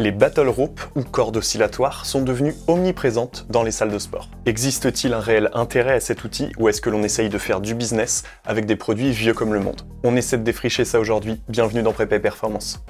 Les battle ropes ou cordes oscillatoires sont devenues omniprésentes dans les salles de sport. Existe-t-il un réel intérêt à cet outil ou est-ce que l'on essaye de faire du business avec des produits vieux comme le monde On essaie de défricher ça aujourd'hui. Bienvenue dans Prépa Performance.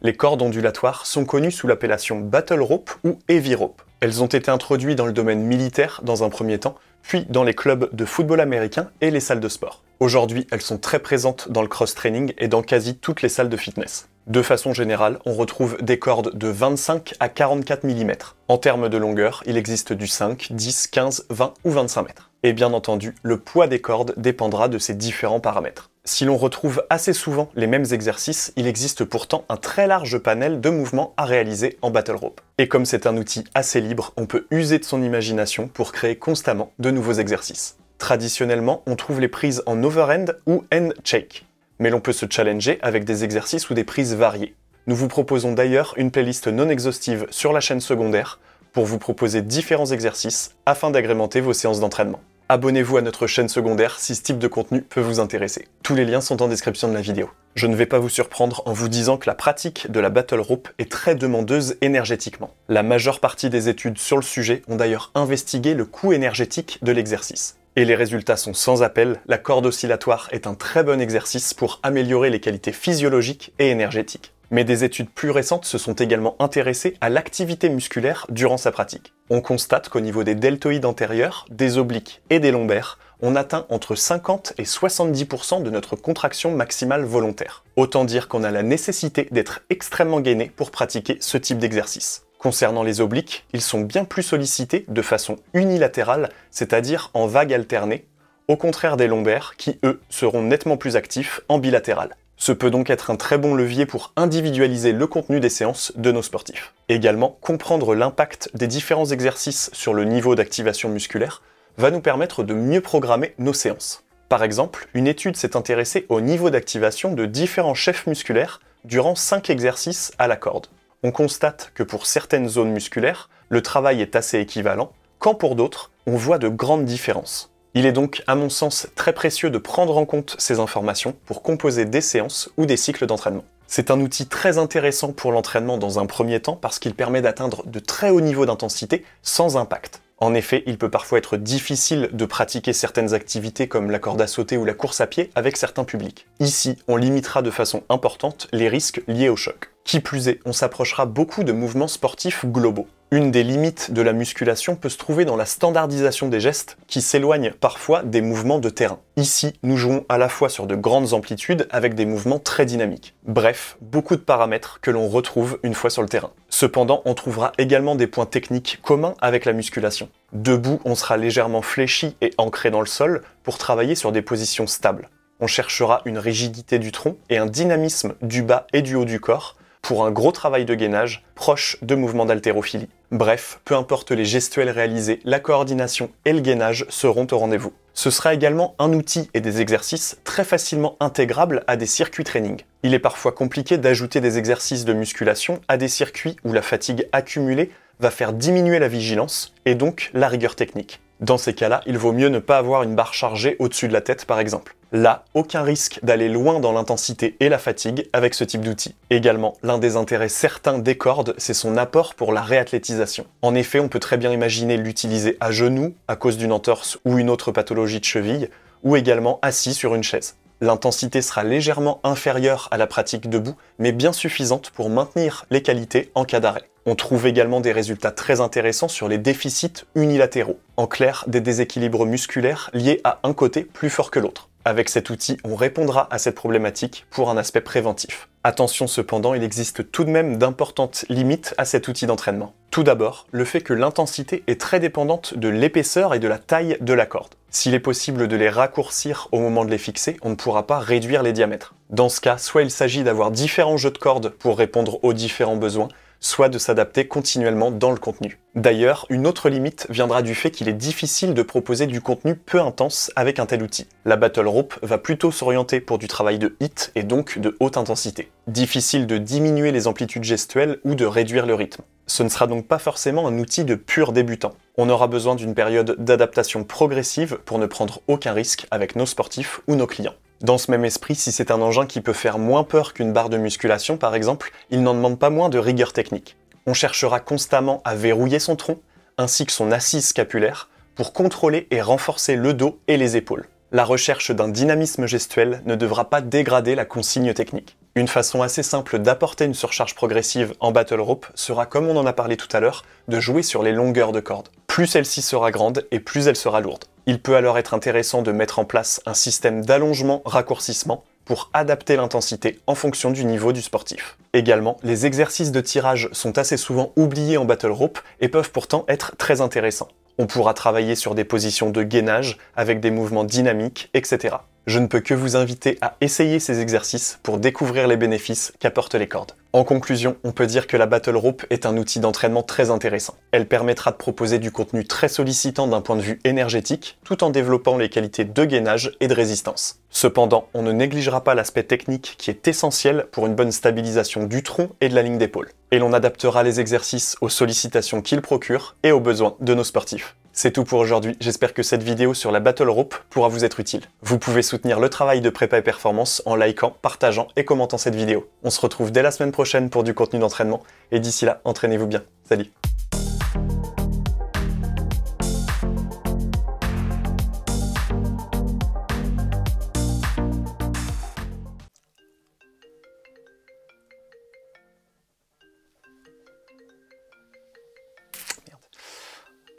Les cordes ondulatoires sont connues sous l'appellation battle rope ou heavy rope. Elles ont été introduites dans le domaine militaire dans un premier temps, puis dans les clubs de football américain et les salles de sport. Aujourd'hui, elles sont très présentes dans le cross-training et dans quasi toutes les salles de fitness. De façon générale, on retrouve des cordes de 25 à 44 mm. En termes de longueur, il existe du 5, 10, 15, 20 ou 25 mètres. Et bien entendu, le poids des cordes dépendra de ces différents paramètres. Si l'on retrouve assez souvent les mêmes exercices, il existe pourtant un très large panel de mouvements à réaliser en Battle Rope. Et comme c'est un outil assez libre, on peut user de son imagination pour créer constamment de nouveaux exercices. Traditionnellement, on trouve les prises en overhand ou end shake. Mais l'on peut se challenger avec des exercices ou des prises variées. Nous vous proposons d'ailleurs une playlist non exhaustive sur la chaîne secondaire pour vous proposer différents exercices afin d'agrémenter vos séances d'entraînement abonnez-vous à notre chaîne secondaire si ce type de contenu peut vous intéresser. Tous les liens sont en description de la vidéo. Je ne vais pas vous surprendre en vous disant que la pratique de la battle rope est très demandeuse énergétiquement. La majeure partie des études sur le sujet ont d'ailleurs investigué le coût énergétique de l'exercice. Et les résultats sont sans appel, la corde oscillatoire est un très bon exercice pour améliorer les qualités physiologiques et énergétiques. Mais des études plus récentes se sont également intéressées à l'activité musculaire durant sa pratique. On constate qu'au niveau des deltoïdes antérieurs, des obliques et des lombaires, on atteint entre 50 et 70% de notre contraction maximale volontaire. Autant dire qu'on a la nécessité d'être extrêmement gainé pour pratiquer ce type d'exercice. Concernant les obliques, ils sont bien plus sollicités de façon unilatérale, c'est-à-dire en vagues alternées, au contraire des lombaires qui, eux, seront nettement plus actifs en bilatéral. Ce peut donc être un très bon levier pour individualiser le contenu des séances de nos sportifs. Également, comprendre l'impact des différents exercices sur le niveau d'activation musculaire va nous permettre de mieux programmer nos séances. Par exemple, une étude s'est intéressée au niveau d'activation de différents chefs musculaires durant 5 exercices à la corde. On constate que pour certaines zones musculaires, le travail est assez équivalent, quand pour d'autres, on voit de grandes différences. Il est donc, à mon sens, très précieux de prendre en compte ces informations pour composer des séances ou des cycles d'entraînement. C'est un outil très intéressant pour l'entraînement dans un premier temps parce qu'il permet d'atteindre de très hauts niveaux d'intensité sans impact. En effet, il peut parfois être difficile de pratiquer certaines activités comme la corde à sauter ou la course à pied avec certains publics. Ici, on limitera de façon importante les risques liés au choc. Qui plus est, on s'approchera beaucoup de mouvements sportifs globaux. Une des limites de la musculation peut se trouver dans la standardisation des gestes qui s'éloignent parfois des mouvements de terrain. Ici, nous jouons à la fois sur de grandes amplitudes avec des mouvements très dynamiques. Bref, beaucoup de paramètres que l'on retrouve une fois sur le terrain. Cependant, on trouvera également des points techniques communs avec la musculation. Debout, on sera légèrement fléchi et ancré dans le sol pour travailler sur des positions stables. On cherchera une rigidité du tronc et un dynamisme du bas et du haut du corps pour un gros travail de gainage proche de mouvements d'haltérophilie. Bref, peu importe les gestuels réalisés, la coordination et le gainage seront au rendez-vous. Ce sera également un outil et des exercices très facilement intégrables à des circuits training. Il est parfois compliqué d'ajouter des exercices de musculation à des circuits où la fatigue accumulée va faire diminuer la vigilance et donc la rigueur technique. Dans ces cas-là, il vaut mieux ne pas avoir une barre chargée au-dessus de la tête par exemple. Là, aucun risque d'aller loin dans l'intensité et la fatigue avec ce type d'outil. Également, l'un des intérêts certains des cordes, c'est son apport pour la réathlétisation. En effet, on peut très bien imaginer l'utiliser à genoux, à cause d'une entorse ou une autre pathologie de cheville, ou également assis sur une chaise. L'intensité sera légèrement inférieure à la pratique debout, mais bien suffisante pour maintenir les qualités en cas d'arrêt. On trouve également des résultats très intéressants sur les déficits unilatéraux, en clair des déséquilibres musculaires liés à un côté plus fort que l'autre. Avec cet outil, on répondra à cette problématique pour un aspect préventif. Attention cependant, il existe tout de même d'importantes limites à cet outil d'entraînement. Tout d'abord, le fait que l'intensité est très dépendante de l'épaisseur et de la taille de la corde. S'il est possible de les raccourcir au moment de les fixer, on ne pourra pas réduire les diamètres. Dans ce cas, soit il s'agit d'avoir différents jeux de cordes pour répondre aux différents besoins, soit de s'adapter continuellement dans le contenu. D'ailleurs, une autre limite viendra du fait qu'il est difficile de proposer du contenu peu intense avec un tel outil. La Battle Rope va plutôt s'orienter pour du travail de hit et donc de haute intensité. Difficile de diminuer les amplitudes gestuelles ou de réduire le rythme. Ce ne sera donc pas forcément un outil de pur débutant. On aura besoin d'une période d'adaptation progressive pour ne prendre aucun risque avec nos sportifs ou nos clients. Dans ce même esprit, si c'est un engin qui peut faire moins peur qu'une barre de musculation par exemple, il n'en demande pas moins de rigueur technique. On cherchera constamment à verrouiller son tronc, ainsi que son assise scapulaire, pour contrôler et renforcer le dos et les épaules. La recherche d'un dynamisme gestuel ne devra pas dégrader la consigne technique. Une façon assez simple d'apporter une surcharge progressive en Battle Rope sera, comme on en a parlé tout à l'heure, de jouer sur les longueurs de corde. Plus celle-ci sera grande et plus elle sera lourde. Il peut alors être intéressant de mettre en place un système d'allongement-raccourcissement pour adapter l'intensité en fonction du niveau du sportif. Également, les exercices de tirage sont assez souvent oubliés en Battle Rope et peuvent pourtant être très intéressants. On pourra travailler sur des positions de gainage avec des mouvements dynamiques, etc je ne peux que vous inviter à essayer ces exercices pour découvrir les bénéfices qu'apportent les cordes. En conclusion, on peut dire que la Battle Rope est un outil d'entraînement très intéressant. Elle permettra de proposer du contenu très sollicitant d'un point de vue énergétique, tout en développant les qualités de gainage et de résistance. Cependant, on ne négligera pas l'aspect technique qui est essentiel pour une bonne stabilisation du tronc et de la ligne d'épaule. Et l'on adaptera les exercices aux sollicitations qu'ils procurent et aux besoins de nos sportifs. C'est tout pour aujourd'hui, j'espère que cette vidéo sur la Battle Rope pourra vous être utile. Vous pouvez soutenir le travail de Prépa et Performance en likant, partageant et commentant cette vidéo. On se retrouve dès la semaine prochaine pour du contenu d'entraînement, et d'ici là, entraînez-vous bien. Salut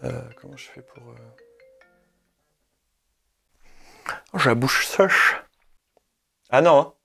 Euh, comment je fais pour... Euh, oh, J'ai la bouche sèche. Ah non, hein.